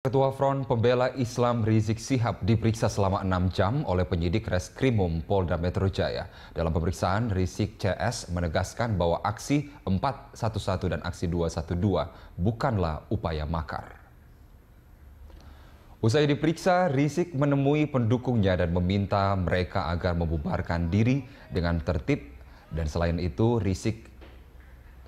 Ketua Front Pembela Islam Rizik Sihab diperiksa selama enam jam oleh penyidik Reskrimum Polda Metro Jaya. Dalam pemeriksaan, Rizik CS menegaskan bahwa aksi 411 dan aksi 212 bukanlah upaya makar. Usai diperiksa, Rizik menemui pendukungnya dan meminta mereka agar membubarkan diri dengan tertib. Dan selain itu, Rizik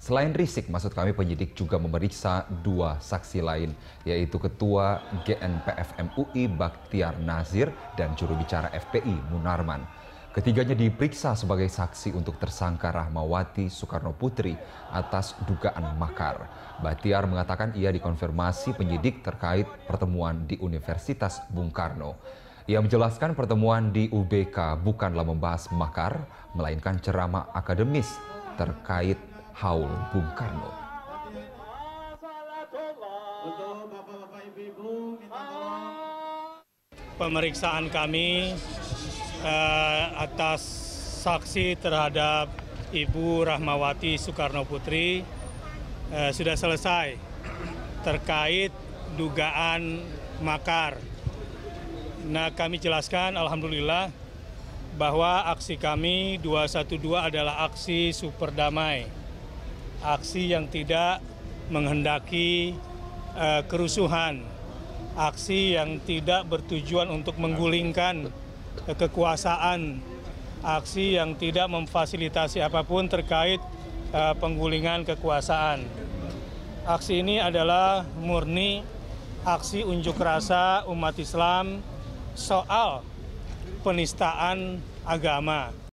Selain Risik, maksud kami penyidik juga memeriksa dua saksi lain, yaitu Ketua GNPF MUI Baktiar Nazir dan juru bicara FPI Munarman. Ketiganya diperiksa sebagai saksi untuk tersangka Rahmawati Soekarno Putri atas dugaan makar. Batiar mengatakan ia dikonfirmasi penyidik terkait pertemuan di Universitas Bung Karno. Ia menjelaskan pertemuan di UBK bukanlah membahas makar, melainkan ceramah akademis terkait haul Bung Karno. Pemeriksaan kami eh, atas saksi terhadap Ibu Rahmawati Soekarno Putri eh, sudah selesai terkait dugaan makar. Nah, kami jelaskan alhamdulillah bahwa aksi kami 212 adalah aksi super damai aksi yang tidak menghendaki uh, kerusuhan, aksi yang tidak bertujuan untuk menggulingkan uh, kekuasaan, aksi yang tidak memfasilitasi apapun terkait uh, penggulingan kekuasaan. Aksi ini adalah murni aksi unjuk rasa umat Islam soal penistaan agama.